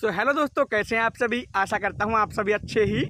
सो so, hello दोस्तों कैसे हैं आप सभी आशा करता हूँ आप सभी अच्छे ही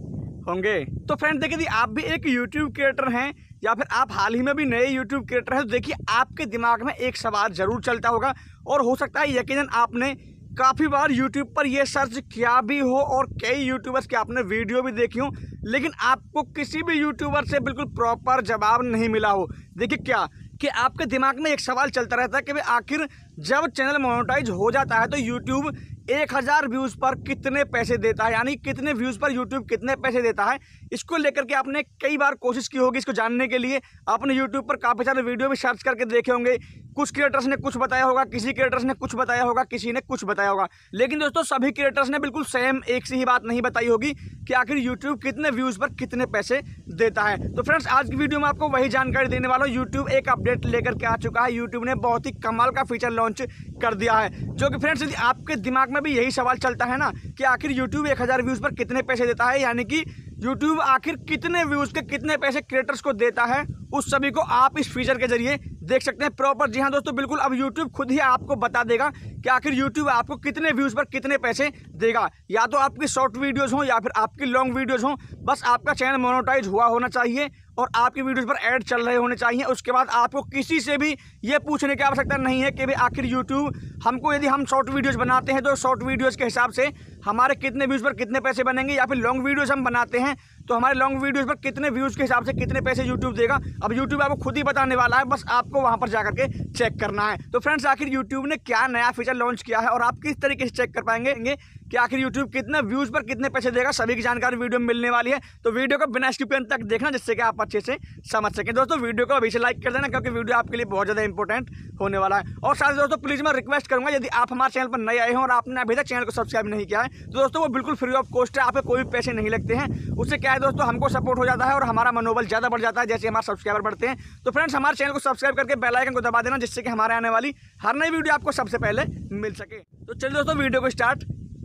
होंगे तो फ्रेंड देखिए आप भी एक यूट्यूब क्रिएटर हैं या फिर आप हाल ही में भी नए यूट्यूब क्रिएटर हैं तो देखिए आपके दिमाग में एक सवाल ज़रूर चलता होगा और हो सकता है यकीनन आपने काफ़ी बार यूट्यूब पर यह सर्च किया भी हो और कई यूट्यूबर्स की आपने वीडियो भी देखी हो लेकिन आपको किसी भी यूट्यूबर से बिल्कुल प्रॉपर जवाब नहीं मिला हो देखिए क्या कि आपके दिमाग में एक सवाल चलता रहता है कि भाई आखिर जब चैनल मोनोटाइज हो जाता है तो यूट्यूब एक हज़ार व्यूज़ पर कितने पैसे देता है यानी कितने व्यूज़ पर यूट्यूब कितने पैसे देता है इसको लेकर के आपने कई बार कोशिश की होगी इसको जानने के लिए आपने यूट्यूब पर काफ़ी सारे वीडियो भी सर्च करके देखे होंगे कुछ क्रिएटर्स ने कुछ बताया होगा किसी क्रिएटर्स ने कुछ बताया होगा किसी ने कुछ बताया होगा लेकिन दोस्तों सभी क्रिएटर्स ने बिल्कुल सेम एक सी ही बात नहीं बताई होगी कि आखिर यूट्यूब कितने व्यूज़ पर कितने पैसे देता है तो फ्रेंड्स आज की वीडियो में आपको वही जानकारी देने वाला हूँ यूट्यूब एक अपडेट लेकर के आ चुका है यूट्यूब ने बहुत ही कमाल का फीचर लॉन्च कर दिया है जो कि फ्रेंड्स यदि आपके दिमाग में भी यही सवाल चलता है ना कि आखिर यूट्यूब एक व्यूज़ पर कितने पैसे देता है यानी कि यूट्यूब आखिर कितने व्यूज़ के कितने पैसे क्रिएटर्स को देता है उस सभी को आप इस फीचर के जरिए देख सकते हैं प्रॉपर जी हाँ दोस्तों बिल्कुल अब यूट्यूब खुद ही आपको बता देगा कि आखिर यूट्यूब आपको कितने व्यूज़ पर कितने पैसे देगा या तो आपकी शॉर्ट वीडियोज़ हों या फिर आपकी लॉन्ग वीडियोज़ हों बस आपका चैनल मोनोटाइज हुआ होना चाहिए और आपकी वीडियोज़ पर ऐड चल रहे होने चाहिए उसके बाद आपको किसी से भी ये पूछने की आवश्यकता नहीं है कि भाई आखिर यूट्यूब हमको यदि हम शॉर्ट वीडियोज़ बनाते हैं तो शॉर्ट वीडियोज़ के हिसाब से हमारे कितने व्यूज़ पर कितने पैसे बनेंगे या फिर लॉन्ग वीडियोज़ हम बनाते हैं तो हमारे लॉन्ग वीडियोज़ पर कितने व्यूज़ के हिसाब से कितने पैसे यूट्यूब देगा अब यूट्यूब आपको खुद ही बताने वाला है बस आपको वहाँ पर जा करके चेक करना है तो फ्रेंड्स आखिर यूट्यूब ने क्या नया फीचर लॉन्च किया है और आप किस तरीके से चेक कर पाएंगे कि आखिर यूट्यूब कितने व्यूज़ पर कितने पैसे देगा सभी की जानकारी वीडियो में मिलने वाली है तो वीडियो को बिना स्किप अंत तक देखना जिससे कि आप अच्छे से समझ सकें दोस्तों वीडियो को अभी से लाइक कर देना क्योंकि वीडियो आपके लिए बहुत ज़्यादा इंपॉर्टेंट होने वाला है और साथ ही दोस्तों प्लीज़ मैं रिक्वेस्ट करूँगा यदि आप हमारे चैनल पर नए आए हैं और आपने अभी तक चैनल को सब्सक्राइब नहीं किया है तो दोस्तों वो बिल्कुल फ्री ऑफ कॉस्ट है आपके कोई भी पैसे नहीं लगते हैं उससे क्या है दोस्तों हमको सपोर्ट हो जाता है और हमारा मनोबल ज़्यादा बढ़ जाता है जैसे हमारे सब्सक्राइबर बढ़ते हैं तो फ्रेंड्स हमारे चैनल को सब्सक्राइब करके बेलाइकन को दबा देना जिससे कि हमारे आने वाली हर नई वीडियो आपको सबसे पहले मिल सके तो चलिए दोस्तों वीडियो को स्टार्ट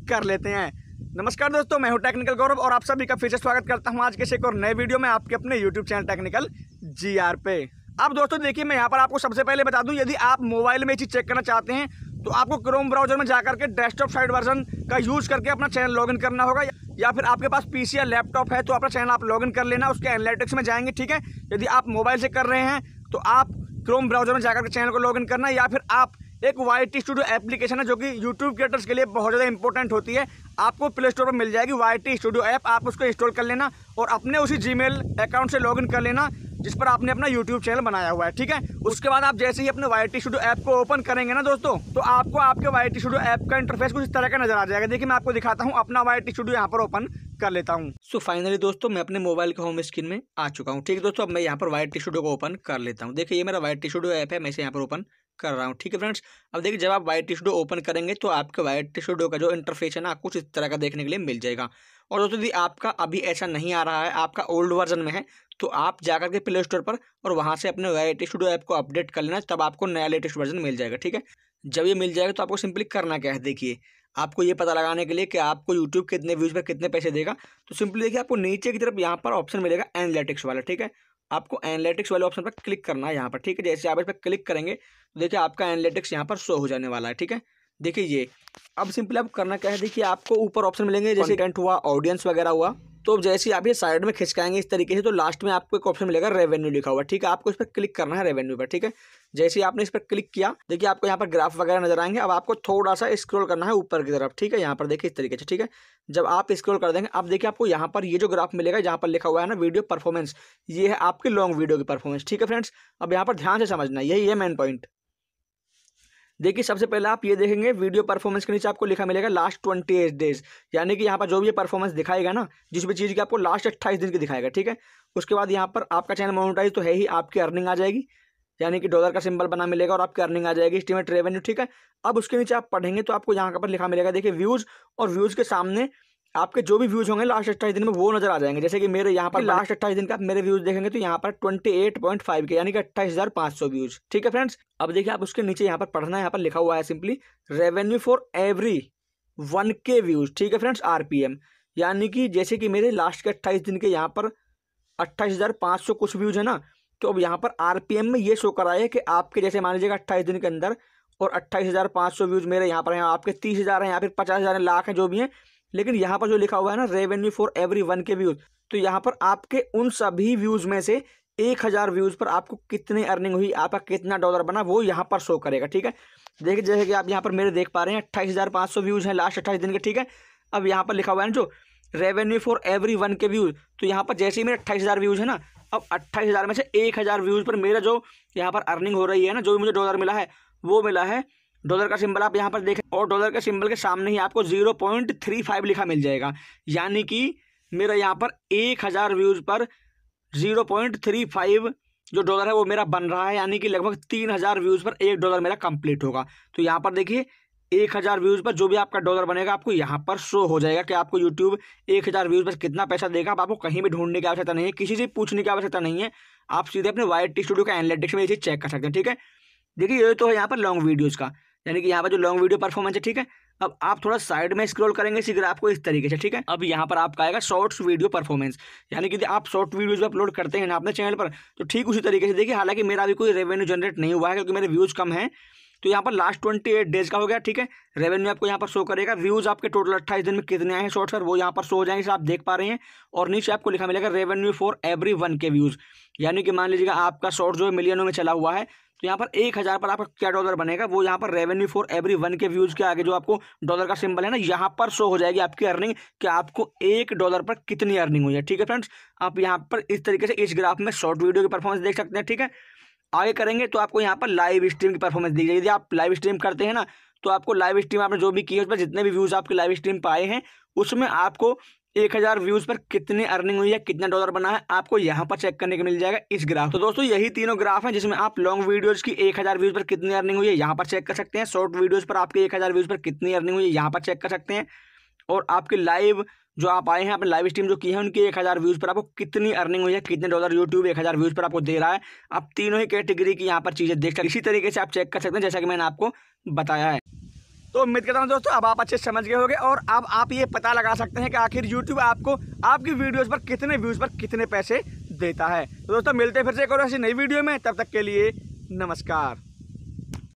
कर लेते हैं नमस्कार दोस्तों मैं हूं टेक्निकल गौरव और आप सभी का फिर से स्वागत करता हूं आज के एक और नए वीडियो में आपके अपने YouTube channel technical G R पे अब दोस्तों देखिए मैं यहाँ पर आपको सबसे पहले बता दूं यदि आप मोबाइल में चीज़ चेक करना चाहते हैं तो आपको क्रोम ब्राउजर में जाकर के डेस्कटॉप साइड वर्जन का यूज़ करके अपना चैनल इन करना होगा या फिर आपके पास पीसी या लैपटॉप है तो अपना चैनल आप इन कर लेना उसके एनालिटिक्स में जाएंगे ठीक है यदि आप मोबाइल से कर रहे हैं तो आप क्रोम ब्राउजर में जाकर के चैनल को इन करना या फिर आप एक वाई टी स्टूडियो एप्लीकेशन है जो कि यूट्यूब क्रिएटर्स के लिए बहुत ज़्यादा इंपॉर्टेंट होती है आपको प्ले स्टोर पर मिल जाएगी वाई टी स्टूडियो ऐप आप उसको इंस्टॉल कर लेना और अपने उसी जी अकाउंट से लॉग कर लेना जिस पर आपने अपना यूट्यूब चैनल बनाया हुआ है ठीक है उसके बाद आप जैसे ही अपने वाई टी स्टूडियो ऐप को ओपन करेंगे ना दोस्तों तो आपको आपके वाई टी स्टूडियो ऐप का इंटरफेस कुछ इस तरह का नजर आ जाएगा देखिए मैं आपको दिखाता हूँ अपना वाई टी स्टूडियो यहाँ पर ओपन कर लेता हूँ सो फाइनली दोस्तों मैं अपने मोबाइल के होम स्क्रीन में आ चुका हूँ ठीक है दोस्तों अब मैं यहाँ पर वाई टी स्टूडियो को ओपन कर लेता हूँ देखिए ये मेरा वाइट टी स्टूडियो ऐप है मैं इसे यहाँ पर ओपन कर रहा हूँ ठीक है फ्रेंड्स अब देखिए जब आप वाइट टिशडो ओपन करेंगे तो आपके वाइट टिशडो का जो इंटरफेस है ना कुछ इस तरह का देखने के लिए मिल जाएगा और दोस्तों यदि आपका अभी ऐसा नहीं आ रहा है आपका ओल्ड वर्जन में है तो आप जाकर के प्ले स्टोर पर और वहाँ से अपने वाइट स्टूडो ऐप को अपडेट कर लेना तब आपको नया लेटेस्ट वर्जन मिल जाएगा ठीक है जब ये मिल जाएगा तो आपको सिंपली करना क्या है देखिए आपको ये पता लगाने के लिए कि आपको यूट्यूब कितने व्यूज़ पर कितने पैसे देगा तो सिंपली देखिए आपको नीचे की तरफ यहाँ पर ऑप्शन मिलेगा एनालिटिक्स वाला ठीक है आपको एनालिटिक्स वाले ऑप्शन पर क्लिक करना है यहाँ पर ठीक है जैसे आप इस पर क्लिक करेंगे तो देखिए आपका एनालिटिक्स यहाँ पर शो हो जाने वाला है ठीक है देखिए ये अब सिंपली आप करना क्या है देखिए आपको ऊपर ऑप्शन मिलेंगे जैसे कंटेंट हुआ ऑडियंस वगैरह हुआ तो जैसे आप ये साइड में खिंचकाएंगे इस तरीके से तो लास्ट में आपको एक ऑप्शन मिलेगा रेवेन्यू लिखा हुआ ठीक है आपको इस पर क्लिक करना है रेवेन्यू पर ठीक है जैसे आपने इस पर क्लिक किया देखिए आपको यहाँ पर ग्राफ वगैरह नजर आएंगे अब आपको थोड़ा सा स्क्रॉल करना है ऊपर की तरफ ठीक है यहाँ पर देखिए इस तरीके से ठीक है जब आप स्क्रॉल कर देंगे अब देखिए आपको यहाँ पर ये जो ग्राफ मिलेगा यहाँ पर लिखा हुआ है ना वीडियो परफॉर्मेंस ये है आपकी लॉन्ग वीडियो की परफॉर्मेंस ठीक है फ्रेंड्स अब यहाँ पर ध्यान से समझना यही है मेन पॉइंट देखिए सबसे पहले आप ये देखेंगे वीडियो परफॉर्मेंस के नीचे आपको लिखा मिलेगा लास्ट ट्वेंटी एट डेज यानी कि यहाँ पर जो भी परफॉर्मेंस दिखाएगा ना जिस भी चीज़ की आपको लास्ट अट्ठाईस दिन की दिखाएगा ठीक है उसके बाद यहाँ पर आपका चैनल मोनोटाइज तो है ही आपकी अर्निंग आ जाएगी यानी कि डॉलर का सिंबल बना मिलेगा और आपकी अर्निंग आ जाएगी इस्टीमेट रेवेन्यू ठीक है अब उसके नीचे आप पढ़ेंगे तो आपको यहाँ पर लिखा मिलेगा देखिए व्यूज़ और व्यूज़ के सामने आपके जो भी व्यूज़ होंगे लास्ट अट्ठाईस दिन में वो नजर आ जाएंगे जैसे कि मेरे यहाँ पर लास्ट अट्ठाईस दिन का मेरे व्यूज़ देखेंगे तो यहाँ पर ट्वेंटी एट पॉइंट फाइव के यानी कि अट्ठाईस हज़ार पांच सौ व्यूज़ ठीक है फ्रेंड्स अब देखिए आप उसके नीचे यहाँ पर पढ़ना यहाँ पर लिखा हुआ है simply revenue for every one K views ठीक है फ्रेंड्स आर यानी कि जैसे कि मेरे लास्ट के अट्ठाईस दिन के यहाँ पर अट्ठाईस हज़ार पांच सौ कुछ व्यूज़ है ना तो अब यहाँ पर आर में ये शो करा है कि आपके जैसे मान लीजिएगा अट्ठाईस दिन के अंदर और अट्ठाईस हज़ार पांच सौ व्यूज़ मेरे यहाँ पर हैं आपके तीस हज़ार हैं या फिर पचास हज़ार लाख हैं जो भी हैं लेकिन यहाँ पर जो लिखा हुआ है ना revenue for every one K views तो यहाँ पर आपके उन सभी व्यूज़ में से एक हज़ार व्यूज़ पर आपको कितने अर्निंग हुई आपका कितना डॉलर बना वो यहाँ पर शो करेगा ठीक है देखिए जैसे कि आप यहाँ पर मेरे देख पा रहे हैं अट्ठाईस हज़ार पाँच सौ व्यूज़ हैं लास्ट अट्ठाईस दिन के ठीक है अब यहाँ पर लिखा हुआ है ना जो revenue for every one K views तो यहाँ पर जैसे ही मेरे अट्ठाईस हज़ार व्यूज़ है ना अब अट्ठाईस हज़ार में से एक हज़ार व्यूज़ पर मेरा जो यहाँ पर अर्निंग हो रही है ना जो भी मुझे डॉलर मिला है वो मिला है डॉलर का सिंबल आप यहाँ पर देखें और डॉलर के सिंबल के सामने ही आपको जीरो पॉइंट थ्री फाइव लिखा मिल जाएगा यानी कि मेरा यहाँ पर एक हज़ार व्यूज़ पर जीरो पॉइंट थ्री फाइव जो डॉलर है वो मेरा बन रहा है यानी कि लगभग तीन हज़ार व्यूज़ पर एक डॉलर मेरा कंप्लीट होगा तो यहाँ पर देखिए एक हज़ार व्यूज़ पर जो भी आपका डॉलर बनेगा आपको यहाँ पर शो हो जाएगा कि आपको यूट्यूब एक हज़ार व्यूज़ पर कितना पैसा देगा आप आपको कहीं भी ढूंढने की आवश्यकता नहीं है किसी से पूछने की आवश्यकता नहीं है आप सीधे अपने वाई स्टूडियो का एनालिटिक्स में ये चेक कर सकते हैं ठीक है देखिए ये तो है यहाँ पर लॉन्ग वीडियोज़ का यानी कि यहाँ पर जो लॉन्ग वीडियो परफॉर्मेंस है ठीक है अब आप थोड़ा साइड में स्क्रॉल करेंगे इसी ग्राफ को इस तरीके से ठीक है अब यहाँ पर आपका आएगा शॉर्ट्स वीडियो परफॉर्मेंस यानी कि आप शॉर्ट वीडियोज अपलोड करते हैं ना अपने चैनल पर तो ठीक उसी तरीके से देखिए हालांकि मेरा अभी कोई रेवेन्यू जनरेट नहीं हुआ है क्योंकि मेरे व्यूज़ कम हैं तो यहाँ पर लास्ट ट्वेंटी एट डेज का हो गया ठीक है रेवेन्यू आपको यहाँ पर शो करेगा व्यूज़ आपके टोटल अट्ठाईस दिन में कितने आए हैं शॉर्ट सर वो यहाँ पर शो हो जाएंगे आप देख पा रहे हैं और नीचे आपको लिखा मिलेगा revenue for every one K views यानी कि मान लीजिएगा आपका शॉर्ट जो है मिलियनों में चला हुआ है तो यहाँ पर एक हज़ार पर आपका क्या डॉलर बनेगा वो यहाँ पर revenue for every one K views के आगे जो आपको डॉलर का सिंबल है ना यहाँ पर शो हो जाएगी आपकी अर्निंग कि आपको एक डॉलर पर कितनी अर्निंग हुई है ठीक है फ्रेंड्स आप यहाँ पर इस तरीके से इस ग्राफ में शॉर्ट वीडियो की परफॉर्मेंस देख सकते हैं ठीक है आगे करेंगे तो आपको यहाँ पर लाइव स्ट्रीम की परफॉर्मेंस दी जाएगी यदि आप लाइव स्ट्रीम करते हैं ना तो आपको लाइव स्ट्रीम आपने जो भी की है उस पर जितने भी व्यूज़ आपके लाइव स्ट्रीम पर आए हैं उसमें आपको एक हज़ार व्यूज़ पर कितनी अर्निंग हुई है कितना डॉलर बना है आपको यहाँ पर चेक करने को मिल जाएगा इस ग्राफ तो दोस्तों यही तीनों ग्राफ हैं जिसमें आप लॉन्ग वीडियोज़ की एक हज़ार व्यूज़ पर कितनी अर्निंग हुई है यहाँ पर चेक कर सकते हैं शॉर्ट वीडियोज़ पर आपके एक हज़ार व्यूज़ पर कितनी अर्निंग हुई है यहाँ पर चेक कर सकते हैं और आपके लाइव जो आप आए हैं आपने लाइव स्ट्रीम जो की है उनके एक हज़ार व्यूज़ पर आपको कितनी अर्निंग हुई है कितने डॉलर यूट्यूब एक हज़ार व्यूज़ पर आपको दे रहा है आप तीनों ही कैटेगरी की यहाँ पर चीज़ें देख सकते इसी तरीके से आप चेक कर सकते हैं जैसा कि मैंने आपको बताया है तो उम्मीद करता हूँ दोस्तों अब आप अच्छे समझ गए होंगे और अब आप ये पता लगा सकते हैं कि आखिर यूट्यूब आपको आपकी वीडियोज़ पर कितने व्यूज़ पर कितने पैसे देता है तो दोस्तों मिलते फिर से एक और ऐसी नई वीडियो में तब तक के लिए नमस्कार